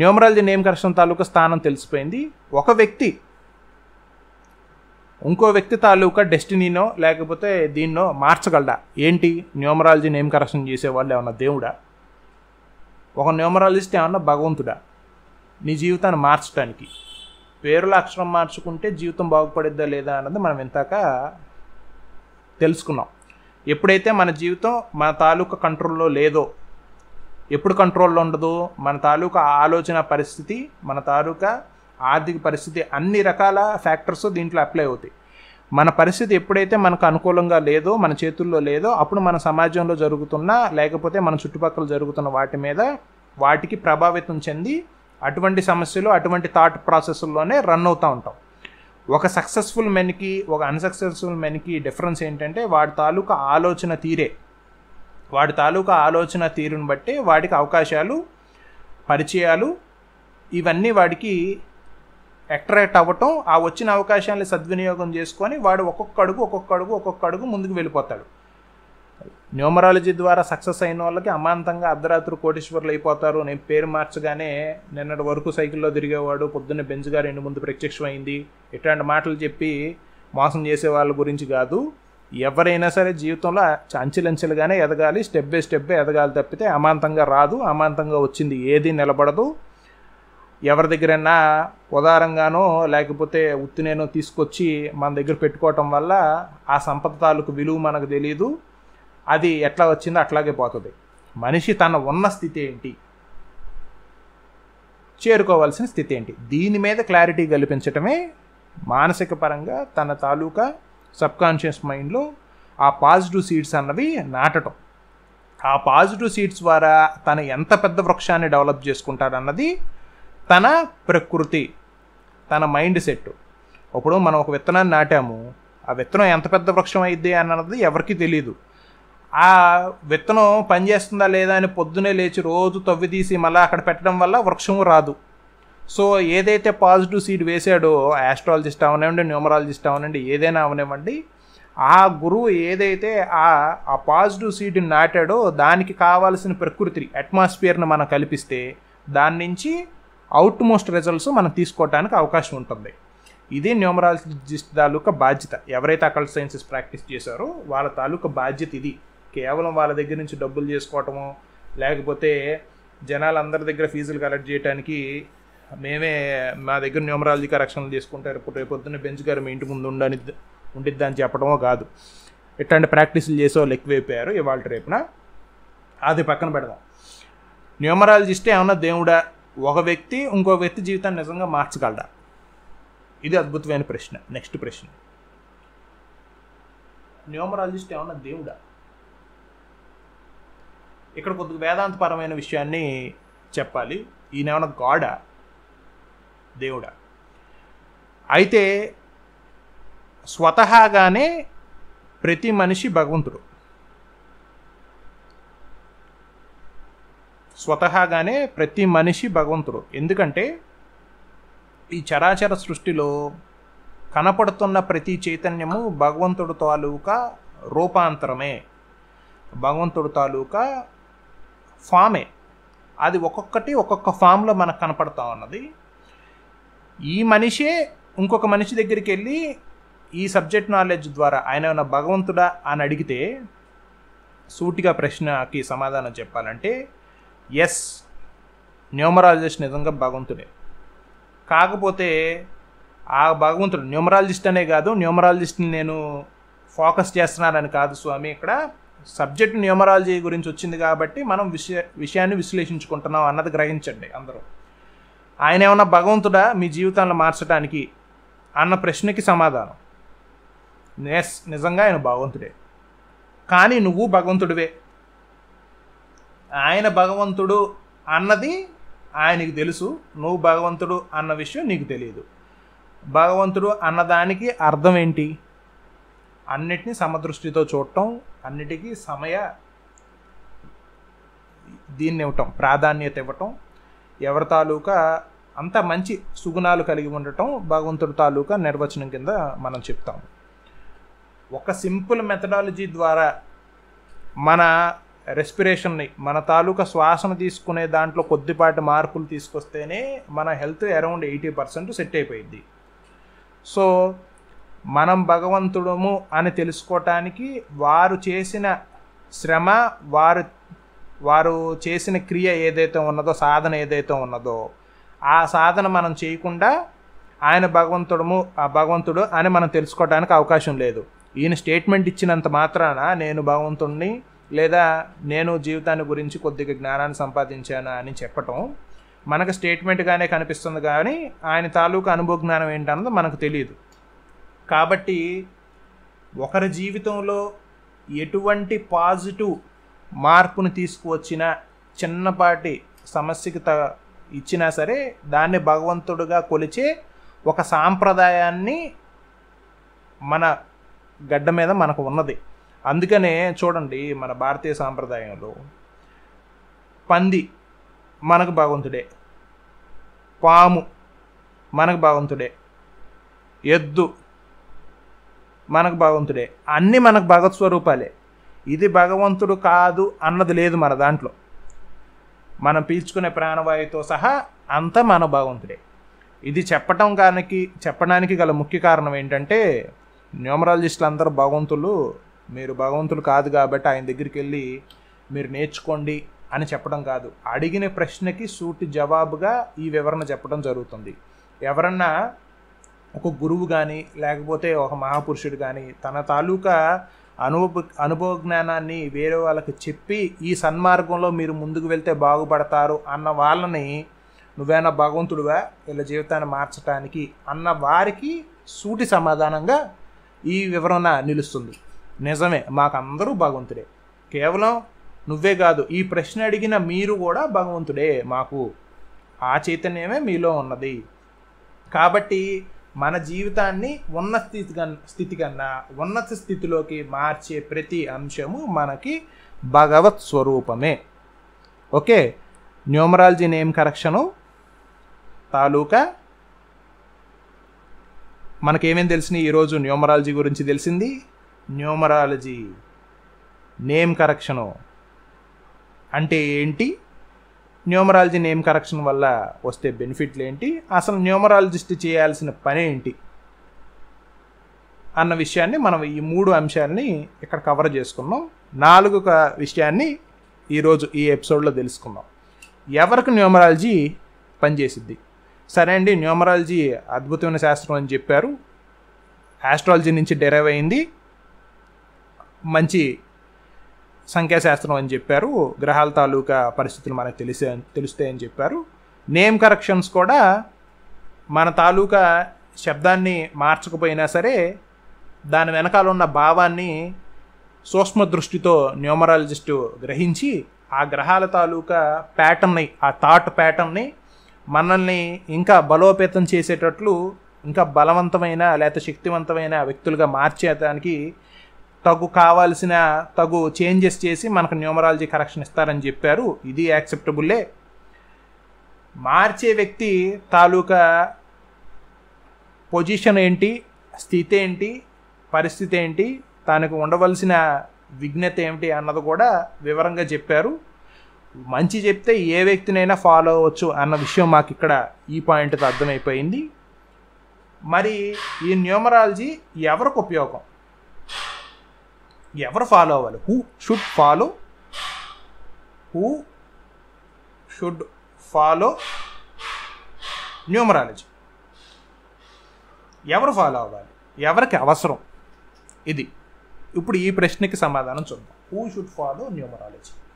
numerology name correction తాలూకా స్థానం తెలిసిపోయింది ఒక వ్యక్తి ఇంకో వ్యక్తి తాలూకా డెస్టినీనో లేకపోతే దీన్నో మార్చగలడా ఏంటి న్యూమరాలజీ నేమ్ కరెక్షన్ చేసేవాళ్ళు ఏమన్నా దేవుడా ఒక న్యూమరాలజిస్ట్ ఏమన్నా భగవంతుడా నీ జీవితాన్ని మార్చడానికి పేరుల అక్షరం మార్చుకుంటే జీవితం బాగుపడిద్దా లేదా అన్నది మనం ఇంతాక తెలుసుకున్నాం ఎప్పుడైతే మన జీవితం మన తాలూకా కంట్రోల్లో లేదో ఎప్పుడు కంట్రోల్లో ఉండదు మన తాలూకా ఆలోచన పరిస్థితి మన తాలూకా ఆర్థిక పరిస్థితి అన్ని రకాల ఫ్యాక్టర్స్ దీంట్లో అప్లై అవుతాయి మన పరిస్థితి ఎప్పుడైతే మనకు అనుకూలంగా లేదో మన చేతుల్లో లేదో అప్పుడు మన సమాజంలో జరుగుతున్న లేకపోతే మన చుట్టుపక్కల జరుగుతున్న వాటి మీద వాటికి ప్రభావితం చెంది అటువంటి సమస్యలు అటువంటి థాట్ ప్రాసెస్లోనే రన్ అవుతూ ఉంటాం ఒక సక్సెస్ఫుల్ మెన్కి ఒక అన్సక్సెస్ఫుల్ మెన్కి డిఫరెన్స్ ఏంటంటే వాడి తాలూకా ఆలోచన తీరే వాడి తాలూకా ఆలోచన తీరును బట్టి వాడికి అవకాశాలు పరిచయాలు ఇవన్నీ వాడికి అట్రాక్ట్ అవ్వటం ఆ వచ్చిన అవకాశాన్ని సద్వినియోగం చేసుకొని వాడు ఒక్కొక్క అడుగు ఒక్కొక్క అడుగు ఒక్కొక్క అడుగు ముందుకు వెళ్ళిపోతాడు న్యూమరాలజీ ద్వారా సక్సెస్ అయిన వాళ్ళకి అమాంతంగా అర్ధరాత్రి కోటేశ్వర్లు అయిపోతారు నేను పేరు మార్చగానే నిన్నటి వరకు సైకిల్లో తిరిగేవాడు పొద్దున్న బెంచ్ గారు ఇంటి ముందు ప్రత్యక్షమైంది ఇట్లాంటి మాటలు చెప్పి మోసం చేసే వాళ్ళ గురించి కాదు ఎవరైనా సరే జీవితంలో అంచెలంచెలుగానే ఎదగాలి స్టెప్ బై స్టెప్ ఎదగాలి తప్పితే అమాంతంగా రాదు అమాంతంగా వచ్చింది ఏది నిలబడదు ఎవరి దగ్గరైనా ఉదారంగానో లేకపోతే ఉత్తినేనో తీసుకొచ్చి మన దగ్గర పెట్టుకోవటం వల్ల ఆ సంపద తాలూకు విలువ మనకు తెలియదు అది ఎట్లా వచ్చిందో అట్లాగే పోతుంది మనిషి తన ఉన్న స్థితి ఏంటి చేరుకోవాల్సిన స్థితి ఏంటి దీని మీద క్లారిటీ కల్పించటమే మానసిక పరంగా తన తాలూకా సబ్కాన్షియస్ మైండ్లో ఆ పాజిటివ్ సీడ్స్ అన్నవి నాటడం ఆ పాజిటివ్ సీడ్స్ ద్వారా తను ఎంత పెద్ద వృక్షాన్ని డెవలప్ చేసుకుంటాడన్నది తన ప్రకృతి తన మైండ్ సెట్ ఇప్పుడు మనం ఒక విత్తనాన్ని నాటాము ఆ విత్తనం ఎంత పెద్ద వృక్షం అయింది అన్నది ఎవరికి తెలియదు ఆ విత్తనం పనిచేస్తుందా లేదా అని పొద్దునే లేచి రోజు తవ్వి తీసి మళ్ళీ అక్కడ పెట్టడం వల్ల వృక్షము రాదు సో ఏదైతే పాజిటివ్ సీడ్ వేశాడో ఆస్ట్రాలజిస్ట్ అవనివ్వండి న్యూమరాలజిస్ట్ అవనండి ఏదైనా అవనివ్వండి ఆ గురువు ఏదైతే ఆ ఆ పాజిటివ్ సీడ్ని నాటాడో దానికి కావాల్సిన ప్రకృతి అట్మాస్ఫియర్ని మనం కల్పిస్తే దాని నుంచి అవుట్ మోస్ట్ రిజల్ట్స్ మనం తీసుకోవడానికి అవకాశం ఉంటుంది ఇది న్యూమరాలజిస్ట్ తాలూకా బాధ్యత ఎవరైతే అకల్ సైన్సెస్ ప్రాక్టీస్ చేశారో వాళ్ళ తాలూకా బాధ్యత ఇది కేవలం వాళ్ళ దగ్గర నుంచి డబ్బులు చేసుకోవటము లేకపోతే జనాలందరి దగ్గర ఫీజులు కలెక్ట్ చేయడానికి మేమే మా దగ్గర న్యూమరాలజీ కరెక్షన్లు తీసుకుంటారు రేపు పొద్దున్న బెంచ్ గారు మీ ఇంటి ముందు ఉండని ఉండిద్ది అని చెప్పడమో కాదు ఎట్లాంటి ప్రాక్టీసులు చేసేవాళ్ళు ఎక్కువైపోయారు ఇవాళ రేపున అది పక్కన పెడదాం న్యూమరాలజిస్టే ఏమన్నా దేవుడా ఒక వ్యక్తి ఇంకో వ్యక్తి జీవితాన్ని నిజంగా మార్చగలడా ఇది అద్భుతమైన ప్రశ్న నెక్స్ట్ ప్రశ్న న్యూమరాలజిస్ట్ ఏమన్నా దేవుడా ఇక్కడ కొద్దిగా వేదాంతపరమైన విషయాన్ని చెప్పాలి ఈయన ఏమన్నా గాడా దేవుడా అయితే స్వతహాగానే ప్రతి మనిషి భగవంతుడు స్వతహాగానే ప్రతి మనిషి భగవంతుడు ఎందుకంటే ఈ చరాచర సృష్టిలో కనపడుతున్న ప్రతి చైతన్యము భగవంతుడు తాలూకా రూపాంతరమే భగవంతుడు తాలూకా ఫామే అది ఒక్కొక్కటి ఒక్కొక్క ఫామ్లో మనకు కనపడతా ఉన్నది ఈ మనిషే ఇంకొక మనిషి దగ్గరికి వెళ్ళి ఈ సబ్జెక్ట్ నాలెడ్జ్ ద్వారా ఆయన ఏమైనా భగవంతుడా అని అడిగితే సూటిగా ప్రశ్నకి సమాధానం చెప్పాలంటే ఎస్ న్యూమరాలజిస్ట్ నిజంగా భగవంతుడే కాకపోతే ఆ భగవంతుడు న్యూమరాలజిస్ట్ అనే కాదు న్యూమరాలజిస్ట్ని నేను ఫోకస్ చేస్తున్నానని కాదు స్వామి ఇక్కడ సబ్జెక్ట్ న్యూమరాలజీ గురించి వచ్చింది కాబట్టి మనం విషయ విషయాన్ని విశ్లేషించుకుంటున్నాం అన్నది గ్రహించండి అందరూ ఆయన ఏమన్నా భగవంతుడా మీ జీవితాన్ని మార్చడానికి అన్న ప్రశ్నకి సమాధానం ఎస్ నిజంగా ఆయన భగవంతుడే కానీ నువ్వు భగవంతుడివే ఆయన భగవంతుడు అన్నది ఆయనకి తెలుసు నువ్వు భగవంతుడు అన్న విషయం నీకు తెలియదు భగవంతుడు అన్నదానికి అర్థం ఏంటి అన్నిటినీ సమదృష్టితో చూడటం అన్నిటికీ సమయ దీన్ని ఇవ్వటం ప్రాధాన్యత ఇవ్వటం ఎవరి తాలూకా అంత మంచి సుగుణాలు కలిగి ఉండటం భగవంతుడి తాలూకా నిర్వచనం కింద మనం చెప్తాం ఒక సింపుల్ మెథడాలజీ ద్వారా మన రెస్పిరేషన్ని మన తాలూకా శ్వాసను తీసుకునే దాంట్లో కొద్దిపాటి మార్పులు తీసుకొస్తేనే మన health around eighty percent set అయిపోయింది సో మనం భగవంతుడము అని తెలుసుకోవటానికి వారు చేసిన శ్రమ వారు వారు చేసిన క్రియ ఏదైతే ఉన్నదో సాధన ఏదైతే ఉన్నదో ఆ సాధన మనం చేయకుండా ఆయన భగవంతుడము ఆ భగవంతుడు అని మనం తెలుసుకోవడానికి అవకాశం లేదు ఈయన స్టేట్మెంట్ ఇచ్చినంత మాత్రాన నేను భగవంతుణ్ణి లేదా నేను జీవితాన్ని గురించి కొద్దిగా జ్ఞానాన్ని సంపాదించాను అని చెప్పటం మనకు స్టేట్మెంట్గానే కనిపిస్తుంది కానీ ఆయన తాలూకా అనుభవ జ్ఞానం ఏంటన్నది మనకు తెలియదు కాబట్టి ఒకరి జీవితంలో ఎటువంటి పాజిటివ్ మార్పును తీసుకువచ్చిన చిన్నపాటి సమస్యకి త ఇచ్చినా సరే దాన్ని భగవంతుడుగా కొలిచే ఒక సాంప్రదాయాన్ని మన గడ్డ మీద మనకు ఉన్నది అందుకనే చూడండి మన భారతీయ సాంప్రదాయంలో పంది మనకు భగవంతుడే పాము మనకు భగవంతుడే ఎద్దు మనకు భగవంతుడే అన్నీ మనకు భగవత్ స్వరూపాలే ఇది భగవంతుడు కాదు అన్నది లేదు మన దాంట్లో మనం పీల్చుకునే ప్రాణవాయువుతో సహా అంతా మన భగవంతుడే ఇది చెప్పటం కానికి చెప్పడానికి గల ముఖ్య కారణం ఏంటంటే న్యూమరాలజిస్టులు అందరూ భగవంతులు మీరు భగవంతులు కాదు కాబట్టి ఆయన దగ్గరికి వెళ్ళి మీరు నేర్చుకోండి అని చెప్పడం కాదు అడిగిన ప్రశ్నకి సూటి జవాబుగా ఈ వివరణ చెప్పడం జరుగుతుంది ఎవరన్నా ఒక గురువు కానీ లేకపోతే ఒక మహాపురుషుడు కానీ తన తాలూకా అనుభవ అనుభవ జ్ఞానాన్ని వేరే వాళ్ళకి చెప్పి ఈ సన్మార్గంలో మీరు ముందుకు వెళ్తే బాగుపడతారు అన్న వాళ్ళని నువ్వేనా భగవంతుడువా వీళ్ళ జీవితాన్ని మార్చడానికి అన్న వారికి సూటి సమాధానంగా ఈ వివరణ నిలుస్తుంది నిజమే మాకందరూ భగవంతుడే కేవలం నువ్వే కాదు ఈ ప్రశ్న అడిగిన మీరు కూడా భగవంతుడే మాకు ఆ చైతన్యమే మీలో ఉన్నది కాబట్టి మన జీవితాన్ని ఉన్న స్థితి స్థితి కన్నా ఉన్నత స్థితిలోకి మార్చే ప్రతి అంశము మనకి భగవత్ స్వరూపమే ఓకే న్యూమరాలజీ నేమ్ కరెక్షను తాలూకా మనకేమేం తెలిసినాయి ఈరోజు న్యూమరాలజీ గురించి తెలిసింది న్యూమరాలజీ నేమ్ కరెక్షను అంటే ఏంటి న్యూమరాలజీ నేమ్ కరెక్షన్ వల్ల వస్తే బెనిఫిట్లు ఏంటి అసలు న్యూమరాలజిస్ట్ చేయాల్సిన పని ఏంటి అన్న విషయాన్ని మనం ఈ మూడు అంశాలని ఇక్కడ కవర్ చేసుకున్నాం నాలుగు విషయాన్ని ఈరోజు ఈ ఎపిసోడ్లో తెలుసుకుందాం ఎవరికి న్యూమరాలజీ పనిచేసిద్ది సరే అండి న్యూమరాలజీ అద్భుతమైన శాస్త్రం అని చెప్పారు ఆస్ట్రాలజీ నుంచి డెరైవ్ అయింది మంచి సంఖ్యాశాస్త్రం అని చెప్పారు గ్రహాల తాలూకా పరిస్థితులు మనకు తెలిసే తెలుస్తాయని చెప్పారు నేమ్ కరెక్షన్స్ కూడా మన తాలూకా శబ్దాన్ని మార్చకపోయినా సరే దాని వెనకాల ఉన్న భావాన్ని సూక్ష్మ దృష్టితో న్యూమరాలజిస్టు గ్రహించి ఆ గ్రహాల తాలూకా ప్యాటర్న్ని ఆ థాట్ ప్యాటర్న్ని మనల్ని ఇంకా బలోపేతం చేసేటట్లు ఇంకా బలవంతమైన లేకపోతే శక్తివంతమైన వ్యక్తులుగా మార్చేదానికి తగు కావాల్సిన తగు చేంజెస్ చేసి మనకు న్యూమరాలజీ కరెక్షన్ ఇస్తారని చెప్పారు ఇది యాక్సెప్టబుల్లే మార్చే వ్యక్తి తాలూకా పొజిషన్ ఏంటి స్థితి ఏంటి పరిస్థితి ఏంటి తనకు ఉండవలసిన విఘ్నత ఏమిటి అన్నది కూడా వివరంగా చెప్పారు మంచి చెప్తే ఏ వ్యక్తినైనా ఫాలో అవ్వచ్చు అన్న విషయం మాకు ఇక్కడ ఈ పాయింట్తో అర్థమైపోయింది మరి ఈ న్యూమరాలజీ ఎవరికి ఉపయోగం ఎవరు ఫాలో అవ్వాలి who should follow who should follow numerology ఎవరు ఫాలో అవ్వాలి ఎవరికి అవసరం ఇది ఇప్పుడు ఈ ప్రశ్నకి సమాధానం చూద్దాం హూ షుడ్ ఫాలో న్యూమరాలజీ